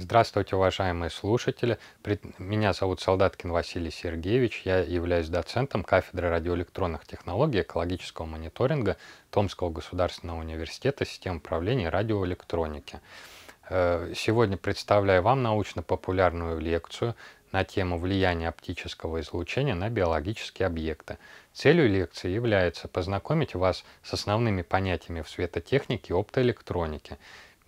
Здравствуйте, уважаемые слушатели. Меня зовут Солдаткин Василий Сергеевич. Я являюсь доцентом кафедры радиоэлектронных технологий экологического мониторинга Томского государственного университета систем управления радиоэлектроники. Э, сегодня представляю вам научно-популярную лекцию на тему влияния оптического излучения на биологические объекты. Целью лекции является познакомить вас с основными понятиями в светотехнике и оптоэлектронике,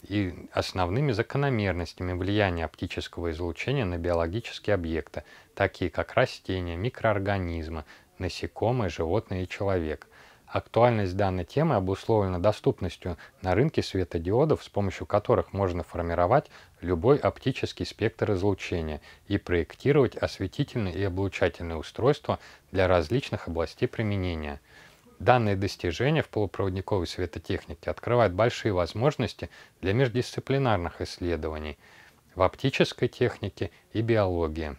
и основными закономерностями влияния оптического излучения на биологические объекты, такие как растения, микроорганизмы, насекомые, животные и человек. Актуальность данной темы обусловлена доступностью на рынке светодиодов, с помощью которых можно формировать любой оптический спектр излучения и проектировать осветительные и облучательные устройства для различных областей применения – Данные достижения в полупроводниковой светотехнике открывают большие возможности для междисциплинарных исследований в оптической технике и биологии.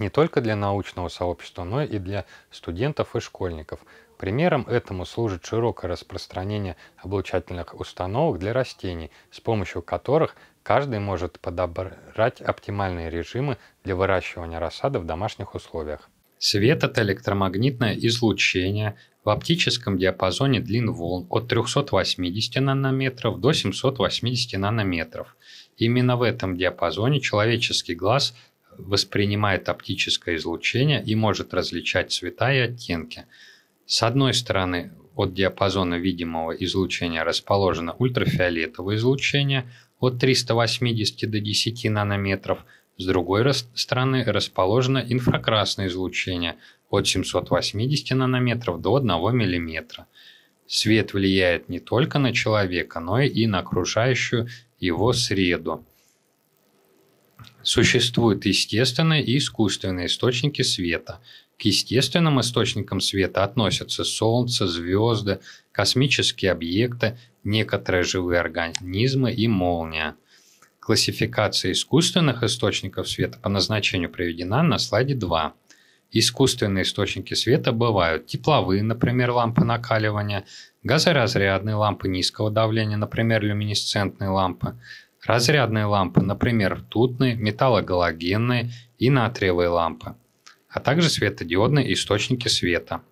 Не только для научного сообщества, но и для студентов и школьников. Примером этому служит широкое распространение облучательных установок для растений, с помощью которых каждый может подобрать оптимальные режимы для выращивания рассады в домашних условиях. Свет – это электромагнитное излучение в оптическом диапазоне длин волн от 380 нанометров до 780 нанометров. Именно в этом диапазоне человеческий глаз воспринимает оптическое излучение и может различать цвета и оттенки. С одной стороны, от диапазона видимого излучения расположено ультрафиолетовое излучение от 380 до 10 нанометров – с другой стороны расположено инфракрасное излучение от 780 нанометров до 1 мм. Свет влияет не только на человека, но и на окружающую его среду. Существуют естественные и искусственные источники света. К естественным источникам света относятся Солнце, звезды, космические объекты, некоторые живые организмы и молния. Классификация искусственных источников света по назначению приведена на слайде 2. Искусственные источники света бывают тепловые, например, лампы накаливания, газоразрядные лампы низкого давления, например, люминесцентные лампы, разрядные лампы, например, ртутные, металлогалогенные и натриевые лампы, а также светодиодные источники света.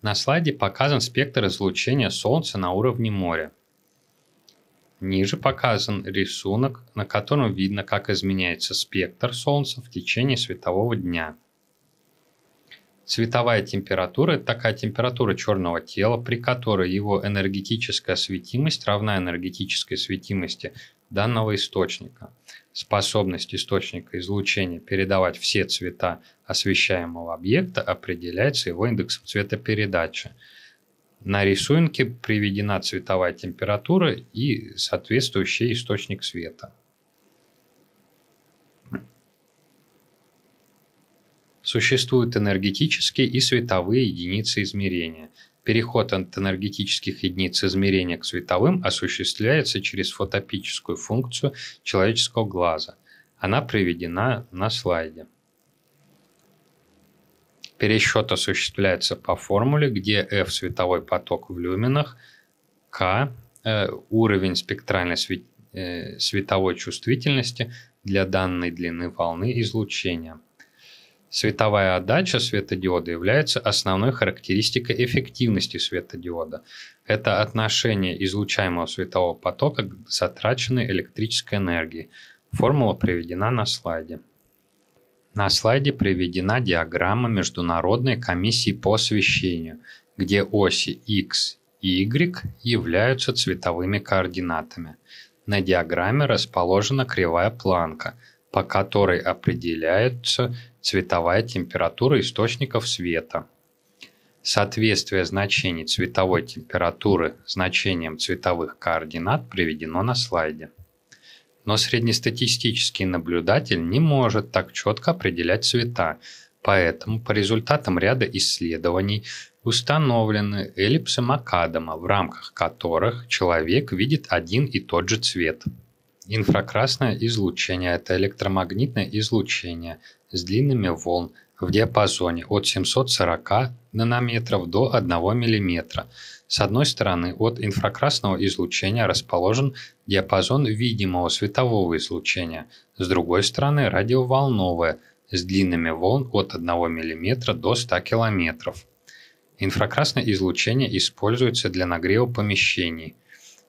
На слайде показан спектр излучения Солнца на уровне моря. Ниже показан рисунок, на котором видно, как изменяется спектр Солнца в течение светового дня. Цветовая температура – это такая температура черного тела, при которой его энергетическая светимость равна энергетической светимости данного источника. Способность источника излучения передавать все цвета освещаемого объекта определяется его индексом цветопередачи – на рисунке приведена цветовая температура и соответствующий источник света. Существуют энергетические и световые единицы измерения. Переход от энергетических единиц измерения к световым осуществляется через фотопическую функцию человеческого глаза. Она приведена на слайде. Пересчет осуществляется по формуле, где F – световой поток в люминах, К э, – уровень спектральной свет, э, световой чувствительности для данной длины волны излучения. Световая отдача светодиода является основной характеристикой эффективности светодиода. Это отношение излучаемого светового потока к затраченной электрической энергии. Формула приведена на слайде. На слайде приведена диаграмма Международной комиссии по освещению, где оси X и Y являются цветовыми координатами. На диаграмме расположена кривая планка, по которой определяется цветовая температура источников света. Соответствие значений цветовой температуры значением цветовых координат приведено на слайде но среднестатистический наблюдатель не может так четко определять цвета, поэтому по результатам ряда исследований установлены эллипсы Макадама, в рамках которых человек видит один и тот же цвет. Инфракрасное излучение – это электромагнитное излучение с длинными волн в диапазоне от 740 нанометров до 1 миллиметра – с одной стороны, от инфракрасного излучения расположен диапазон видимого светового излучения, с другой стороны радиоволновое, с длинными волн от 1 мм до 100 км. Инфракрасное излучение используется для нагрева помещений.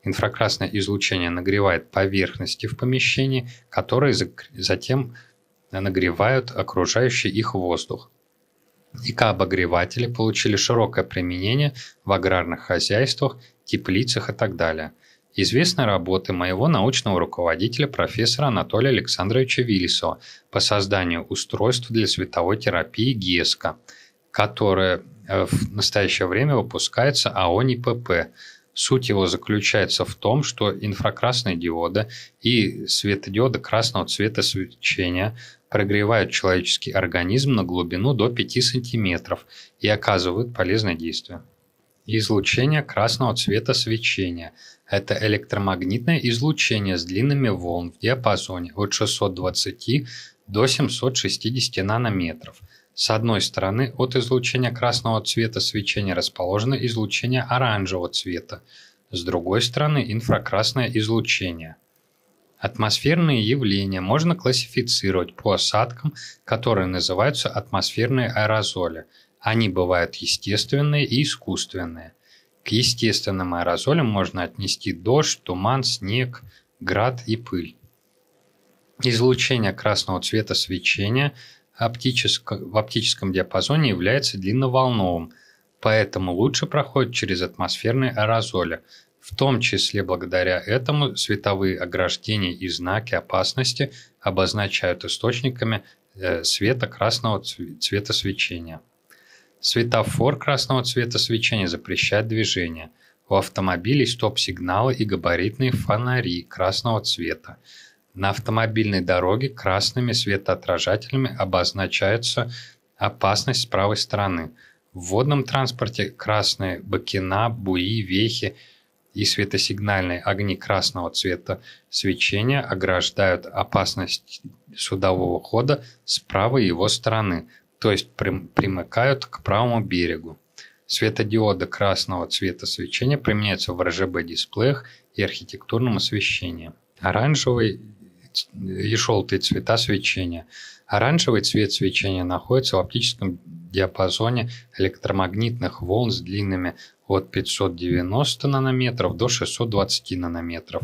Инфракрасное излучение нагревает поверхности в помещении, которые затем нагревают окружающий их воздух обогреватели получили широкое применение в аграрных хозяйствах, теплицах и так далее. Известны работы моего научного руководителя профессора Анатолия Александровича Виллисова по созданию устройств для световой терапии ГЕСКО, которое э, в настоящее время выпускается АО НИПП. Суть его заключается в том, что инфракрасные диоды и светодиоды красного цвета свечения прогревают человеческий организм на глубину до 5 см и оказывают полезное действие. Излучение красного цвета свечения – это электромагнитное излучение с длинными волн в диапазоне от 620 до 760 нанометров. С одной стороны от излучения красного цвета свечения расположено излучение оранжевого цвета, с другой стороны инфракрасное излучение – Атмосферные явления можно классифицировать по осадкам, которые называются атмосферные аэрозоли. Они бывают естественные и искусственные. К естественным аэрозолям можно отнести дождь, туман, снег, град и пыль. Излучение красного цвета свечения в оптическом диапазоне является длинноволновым, поэтому лучше проходит через атмосферные аэрозоли, в том числе благодаря этому световые ограждения и знаки опасности обозначают источниками э, света красного цвета свечения. Светофор красного цвета свечения запрещает движение. У автомобилей стоп-сигналы и габаритные фонари красного цвета. На автомобильной дороге красными светоотражателями обозначается опасность с правой стороны. В водном транспорте красные бакина, буи, вехи – и светосигнальные огни красного цвета свечения ограждают опасность судового хода с правой его стороны, то есть прим примыкают к правому берегу. Светодиоды красного цвета свечения применяются в RGB-дисплеях и архитектурном освещении. Оранжевый и желтый цвета свечения. Оранжевый цвет свечения находится в оптическом диапазоне электромагнитных волн с длинными от 590 нанометров до 620 нанометров,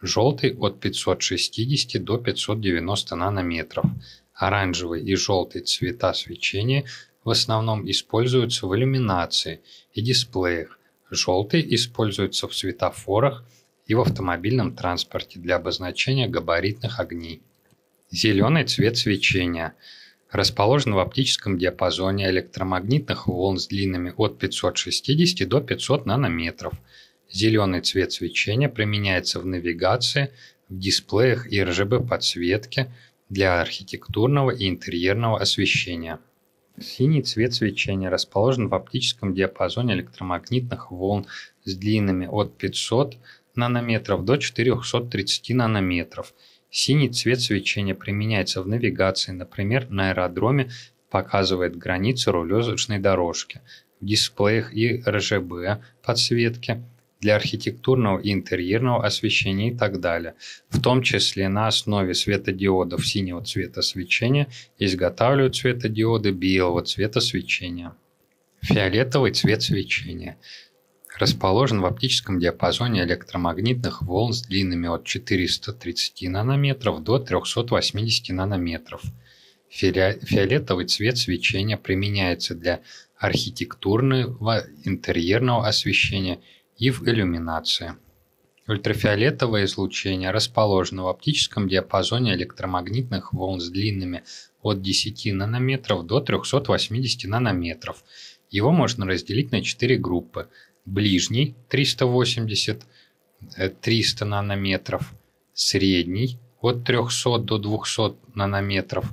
желтый от 560 до 590 нанометров. Оранжевый и желтый цвета свечения в основном используются в иллюминации и дисплеях. Желтый используется в светофорах и в автомобильном транспорте для обозначения габаритных огней. Зеленый цвет свечения – расположен в оптическом диапазоне электромагнитных волн с длинами от 560 до 500 нанометров. Зеленый цвет свечения применяется в навигации, в дисплеях и RGB-подсветке для архитектурного и интерьерного освещения. Синий цвет свечения расположен в оптическом диапазоне электромагнитных волн с длинами от 500 нанометров до 430 нанометров – Синий цвет свечения применяется в навигации, например, на аэродроме показывает границы рулежечной дорожки, в дисплеях и РЖБ подсветки для архитектурного и интерьерного освещения и так далее, в том числе на основе светодиодов синего цвета свечения изготавливают светодиоды белого цвета свечения. Фиолетовый цвет свечения – Расположен в оптическом диапазоне электромагнитных волн с длинами от 430 нанометров до 380 нанометров. Фиолетовый цвет свечения применяется для архитектурного, интерьерного освещения и в иллюминации. Ультрафиолетовое излучение расположено в оптическом диапазоне электромагнитных волн с длинными от 10 нанометров до 380 нанометров. Его можно разделить на 4 группы – ближний 380, 300 э, нанометров, средний от 300 до 200 нанометров,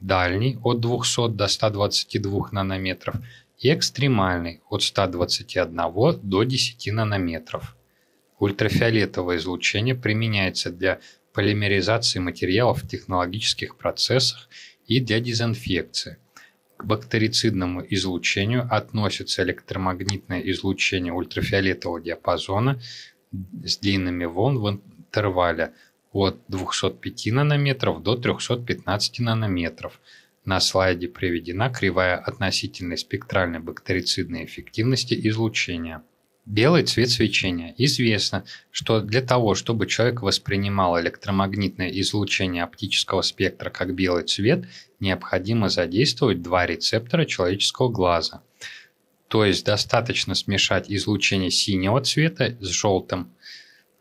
дальний от 200 до 122 нанометров и экстремальный от 121 до 10 нанометров. Ультрафиолетовое излучение применяется для полимеризации материалов в технологических процессах и для дезинфекции бактерицидному излучению относится электромагнитное излучение ультрафиолетового диапазона с длинными волн в интервале от 205 нанометров до 315 нанометров. На слайде приведена кривая относительной спектральной бактерицидной эффективности излучения. Белый цвет свечения. Известно, что для того, чтобы человек воспринимал электромагнитное излучение оптического спектра как белый цвет, необходимо задействовать два рецептора человеческого глаза. То есть достаточно смешать излучение синего цвета с желтым.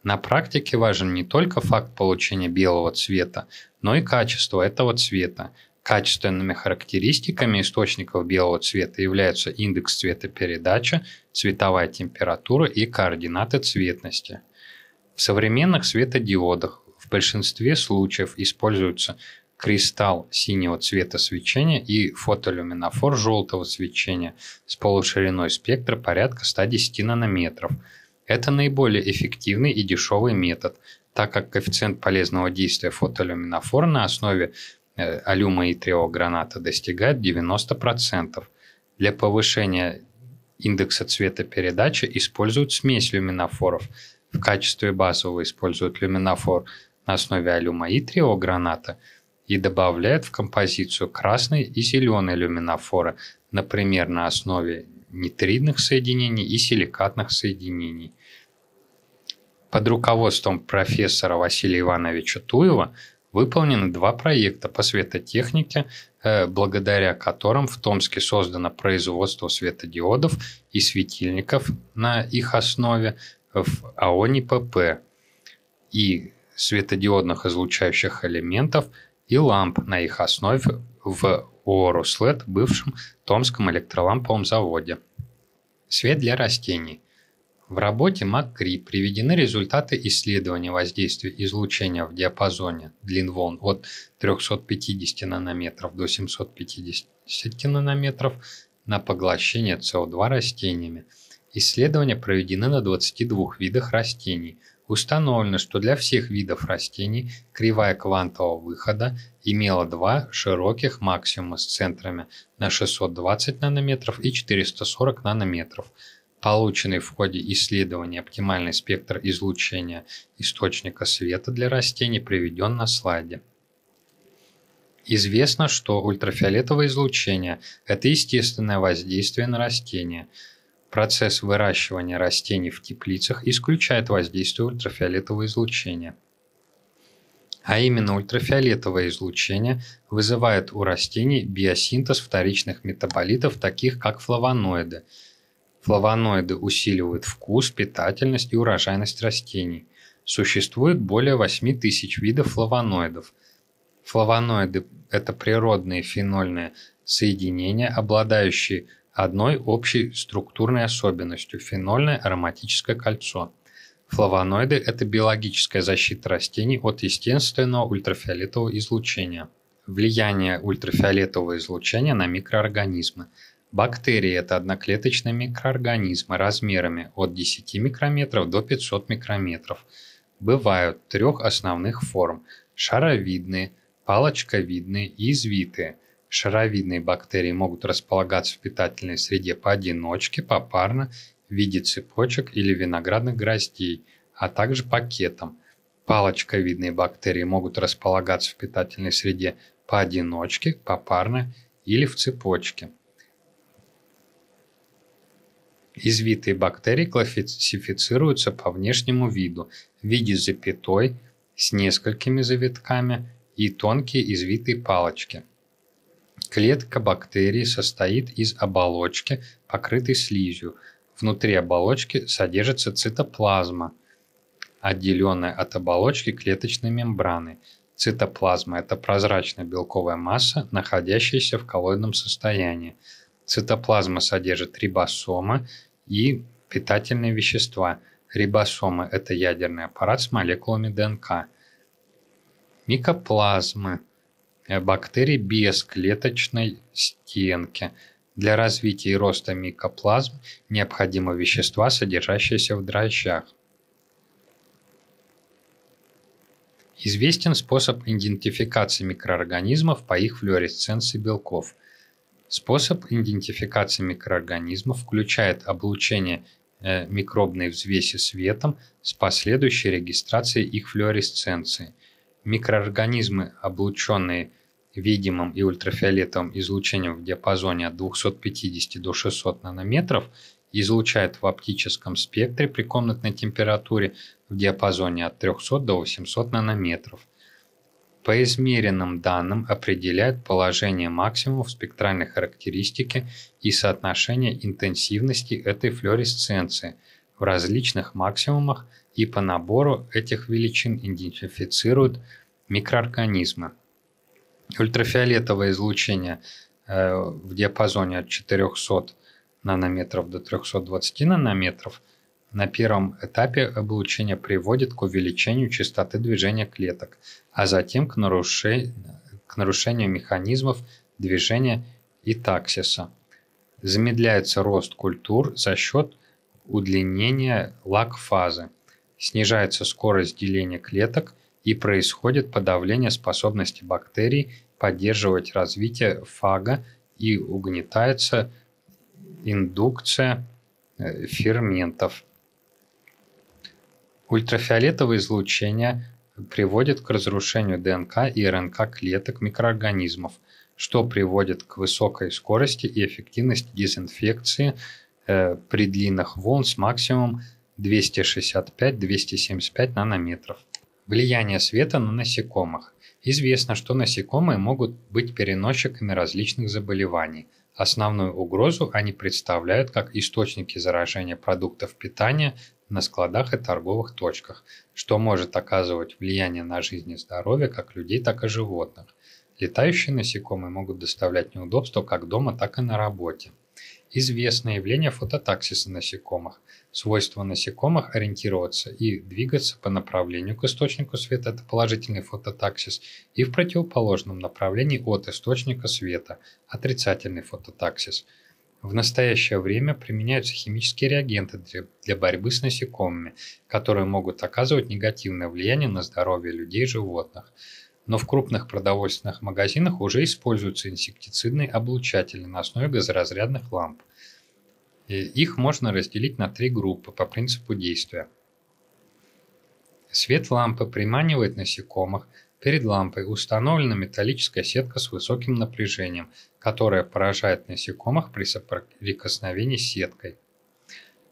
На практике важен не только факт получения белого цвета, но и качество этого цвета, Качественными характеристиками источников белого цвета являются индекс цветопередачи, цветовая температура и координаты цветности. В современных светодиодах в большинстве случаев используются кристалл синего цвета свечения и фотолюминофор желтого свечения с полушириной спектра порядка 110 нанометров. Это наиболее эффективный и дешевый метод, так как коэффициент полезного действия фотолюминофора на основе Э, алюма и трио граната достигает 90%. Для повышения индекса цветопередачи используют смесь люминофоров. В качестве базового используют люминофор на основе алюма и трио и добавляют в композицию красный и зеленый люминофоры, например, на основе нитридных соединений и силикатных соединений. Под руководством профессора Василия Ивановича Туева – выполнены два проекта по светотехнике, э, благодаря которым в Томске создано производство светодиодов и светильников на их основе в АО НИПП и светодиодных излучающих элементов и ламп на их основе в ООО э бывшем Томском электроламповом заводе. Свет для растений – в работе МакКри приведены результаты исследования воздействия излучения в диапазоне длин волн от 350 нанометров до 750 нанометров на поглощение СО2 растениями. Исследования проведены на 22 видах растений. Установлено, что для всех видов растений кривая квантового выхода имела два широких максимума с центрами на 620 нанометров и 440 нанометров – полученный в ходе исследования оптимальный спектр излучения источника света для растений приведен на слайде. Известно, что ультрафиолетовое излучение – это естественное воздействие на растения. Процесс выращивания растений в теплицах исключает воздействие ультрафиолетового излучения. А именно ультрафиолетовое излучение вызывает у растений биосинтез вторичных метаболитов, таких как флавоноиды – Флавоноиды усиливают вкус, питательность и урожайность растений. Существует более 8 тысяч видов флавоноидов. Флавоноиды – это природные фенольные соединения, обладающие одной общей структурной особенностью – фенольное ароматическое кольцо. Флавоноиды – это биологическая защита растений от естественного ультрафиолетового излучения. Влияние ультрафиолетового излучения на микроорганизмы – Бактерии – это одноклеточные микроорганизмы размерами от 10 микрометров до 500 микрометров. Бывают трех основных форм – шаровидные, палочковидные и извитые. Шаровидные бактерии могут располагаться в питательной среде поодиночке, попарно, в виде цепочек или виноградных гроздей, а также пакетом. Палочковидные бактерии могут располагаться в питательной среде поодиночке, попарно или в цепочке. Извитые бактерии классифицируются по внешнему виду в виде запятой с несколькими завитками и тонкие извитые палочки. Клетка бактерии состоит из оболочки, покрытой слизью. Внутри оболочки содержится цитоплазма, отделенная от оболочки клеточной мембраны. Цитоплазма – это прозрачная белковая масса, находящаяся в коллоидном состоянии. Цитоплазма содержит рибосомы и питательные вещества. Рибосомы – это ядерный аппарат с молекулами ДНК. Микоплазмы – бактерии без клеточной стенки. Для развития и роста микоплазм необходимы вещества, содержащиеся в дрожжах. Известен способ идентификации микроорганизмов по их флюоресценции белков – Способ идентификации микроорганизмов включает облучение э, микробной взвеси светом с последующей регистрацией их флуоресценции. Микроорганизмы, облученные видимым и ультрафиолетовым излучением в диапазоне от 250 до 600 нанометров, излучают в оптическом спектре при комнатной температуре в диапазоне от 300 до 800 нанометров – по измеренным данным определяют положение максимумов спектральной характеристики и соотношение интенсивности этой флуоресценции в различных максимумах и по набору этих величин идентифицируют микроорганизмы. Ультрафиолетовое излучение э, в диапазоне от 400 нанометров до 320 нанометров – на первом этапе облучение приводит к увеличению частоты движения клеток, а затем к, нарушению, к нарушению механизмов движения и таксиса. Замедляется рост культур за счет удлинения лак-фазы, снижается скорость деления клеток и происходит подавление способности бактерий поддерживать развитие фага и угнетается индукция э, ферментов – Ультрафиолетовое излучение приводит к разрушению ДНК и РНК клеток микроорганизмов, что приводит к высокой скорости и эффективности дезинфекции э, при длинных волн с максимумом 265-275 нанометров. Влияние света на насекомых. Известно, что насекомые могут быть переносчиками различных заболеваний. Основную угрозу они представляют как источники заражения продуктов питания, на складах и торговых точках, что может оказывать влияние на жизнь и здоровье как людей, так и животных. Летающие насекомые могут доставлять неудобства как дома, так и на работе. Известно явление фототаксиса насекомых. Свойство насекомых ориентироваться и двигаться по направлению к источнику света – это положительный фототаксис, и в противоположном направлении от источника света – отрицательный фототаксис – в настоящее время применяются химические реагенты для, борьбы с насекомыми, которые могут оказывать негативное влияние на здоровье людей и животных. Но в крупных продовольственных магазинах уже используются инсектицидные облучатели на основе газоразрядных ламп. И их можно разделить на три группы по принципу действия. Свет лампы приманивает насекомых – Перед лампой установлена металлическая сетка с высоким напряжением, которая поражает насекомых при соприкосновении с сеткой.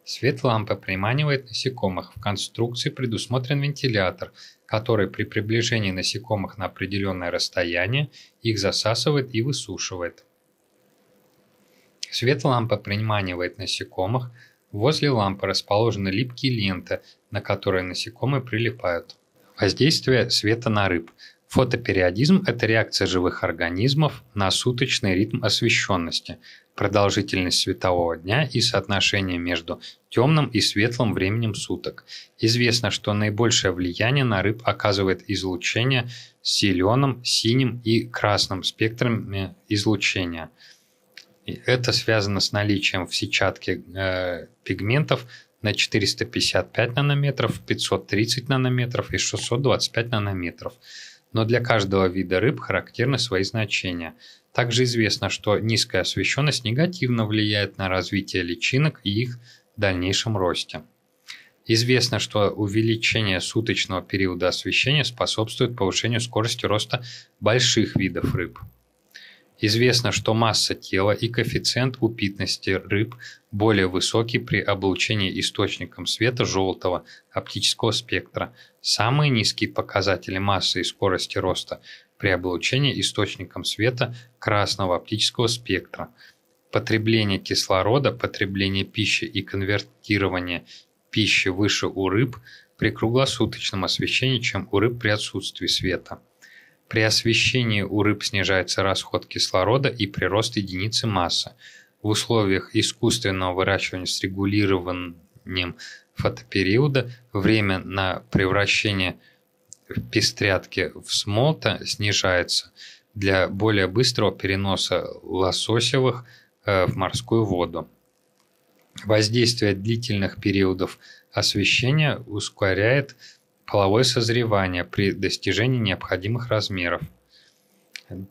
Свет лампы приманивает насекомых. В конструкции предусмотрен вентилятор, который при приближении насекомых на определенное расстояние их засасывает и высушивает. Свет лампы приманивает насекомых. Возле лампы расположены липкие ленты, на которые насекомые прилипают. Воздействие света на рыб. Фотопериодизм – это реакция живых организмов на суточный ритм освещенности, продолжительность светового дня и соотношение между темным и светлым временем суток. Известно, что наибольшее влияние на рыб оказывает излучение с зеленым, синим и красным спектрами излучения. это связано с наличием в сетчатке э, пигментов, на 455 нанометров, 530 нанометров и 625 нанометров. Но для каждого вида рыб характерны свои значения. Также известно, что низкая освещенность негативно влияет на развитие личинок и их дальнейшем росте. Известно, что увеличение суточного периода освещения способствует повышению скорости роста больших видов рыб – Известно, что масса тела и коэффициент упитности рыб более высоки при облучении источником света желтого оптического спектра. Самые низкие показатели массы и скорости роста при облучении источником света красного оптического спектра. Потребление кислорода, потребление пищи и конвертирование пищи выше у рыб при круглосуточном освещении, чем у рыб при отсутствии света. При освещении у рыб снижается расход кислорода и прирост единицы массы. В условиях искусственного выращивания с регулированием фотопериода время на превращение в пестрятки в смолта снижается для более быстрого переноса лососевых э, в морскую воду. Воздействие длительных периодов освещения ускоряет половое созревание при достижении необходимых размеров.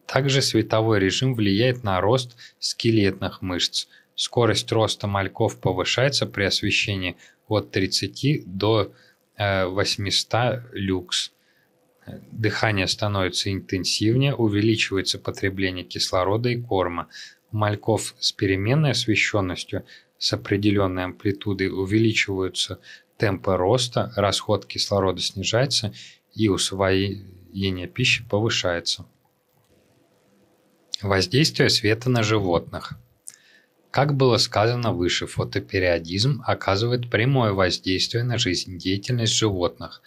Также световой режим влияет на рост скелетных мышц. Скорость роста мальков повышается при освещении от 30 до 800 э, люкс. Дыхание становится интенсивнее, увеличивается потребление кислорода и корма. У мальков с переменной освещенностью с определенной амплитудой увеличиваются темпы роста, расход кислорода снижается и усвоение пищи повышается. Воздействие света на животных. Как было сказано выше, фотопериодизм оказывает прямое воздействие на жизнедеятельность животных.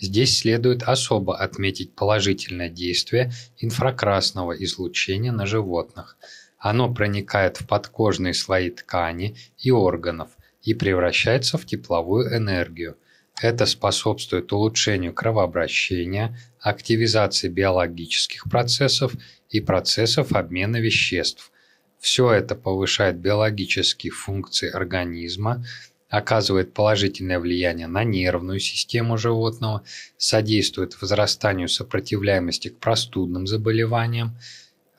Здесь следует особо отметить положительное действие инфракрасного излучения на животных. Оно проникает в подкожные слои ткани и органов – и превращается в тепловую энергию. Это способствует улучшению кровообращения, активизации биологических процессов и процессов обмена веществ. Все это повышает биологические функции организма, оказывает положительное влияние на нервную систему животного, содействует возрастанию сопротивляемости к простудным заболеваниям,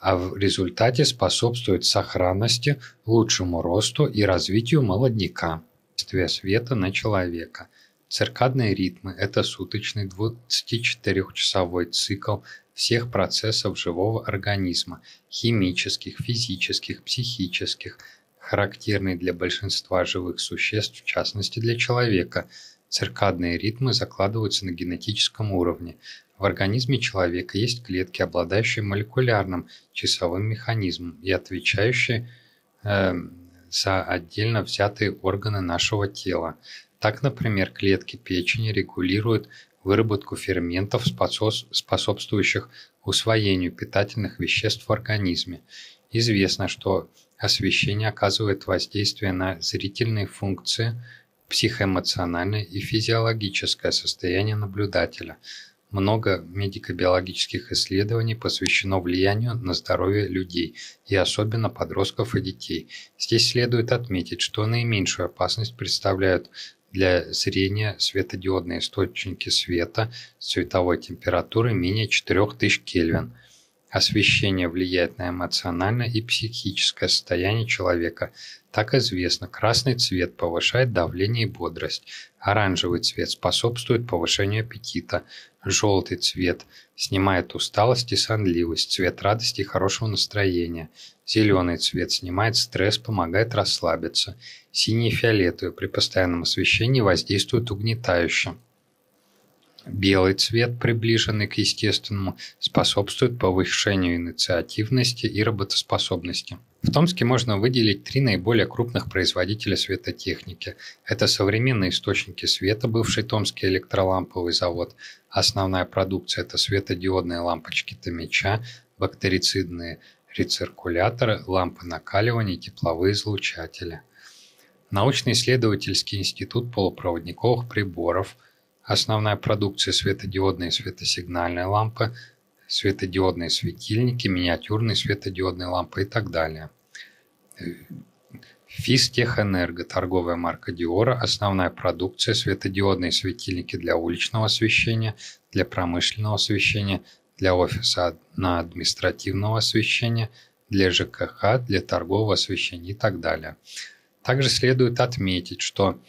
а в результате способствует сохранности, лучшему росту и развитию молодняка. Света на человека. Циркадные ритмы – это суточный 24-часовой цикл всех процессов живого организма – химических, физических, психических, характерный для большинства живых существ, в частности для человека – Циркадные ритмы закладываются на генетическом уровне. В организме человека есть клетки, обладающие молекулярным часовым механизмом и отвечающие э, за отдельно взятые органы нашего тела. Так, например, клетки печени регулируют выработку ферментов, способствующих усвоению питательных веществ в организме. Известно, что освещение оказывает воздействие на зрительные функции, психоэмоциональное и физиологическое состояние наблюдателя – много медико-биологических исследований посвящено влиянию на здоровье людей, и особенно подростков и детей. Здесь следует отметить, что наименьшую опасность представляют для зрения светодиодные источники света с цветовой температурой менее 4000 Кельвин. Освещение влияет на эмоциональное и психическое состояние человека. Так известно, красный цвет повышает давление и бодрость, оранжевый цвет способствует повышению аппетита, Желтый цвет снимает усталость и сонливость, цвет радости и хорошего настроения. Зеленый цвет снимает стресс, помогает расслабиться. Синий и фиолетовый при постоянном освещении воздействуют угнетающе. Белый цвет, приближенный к естественному, способствует повышению инициативности и работоспособности. В Томске можно выделить три наиболее крупных производителя светотехники. Это современные источники света, бывший Томский электроламповый завод. Основная продукция – это светодиодные лампочки Томича, бактерицидные рециркуляторы, лампы накаливания и тепловые излучатели. Научно-исследовательский институт полупроводниковых приборов – Основная продукция светодиодные и светосигнальные лампы, светодиодные светильники, миниатюрные светодиодные лампы и так далее. Физтехэнерго, торговая марка Диора, основная продукция, светодиодные светильники для уличного освещения, для промышленного освещения, для офиса на административного освещения, для ЖКХ, для торгового освещения и так далее. Также следует отметить, что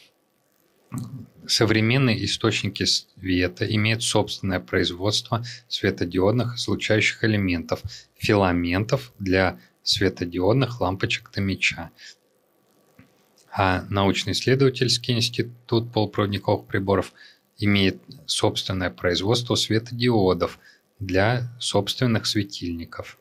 Современные источники света имеют собственное производство светодиодных излучающих элементов, филаментов для светодиодных лампочек Томича. А научно-исследовательский институт полупроводниковых приборов имеет собственное производство светодиодов для собственных светильников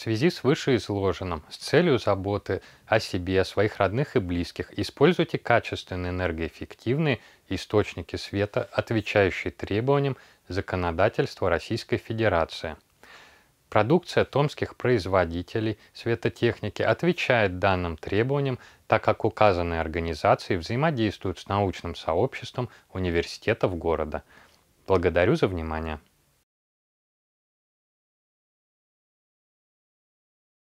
связи с вышеизложенным, с целью заботы о себе, о своих родных и близких, используйте качественные энергоэффективные источники света, отвечающие требованиям законодательства Российской Федерации. Продукция томских производителей светотехники отвечает данным требованиям, так как указанные организации взаимодействуют с научным сообществом университетов города. Благодарю за внимание.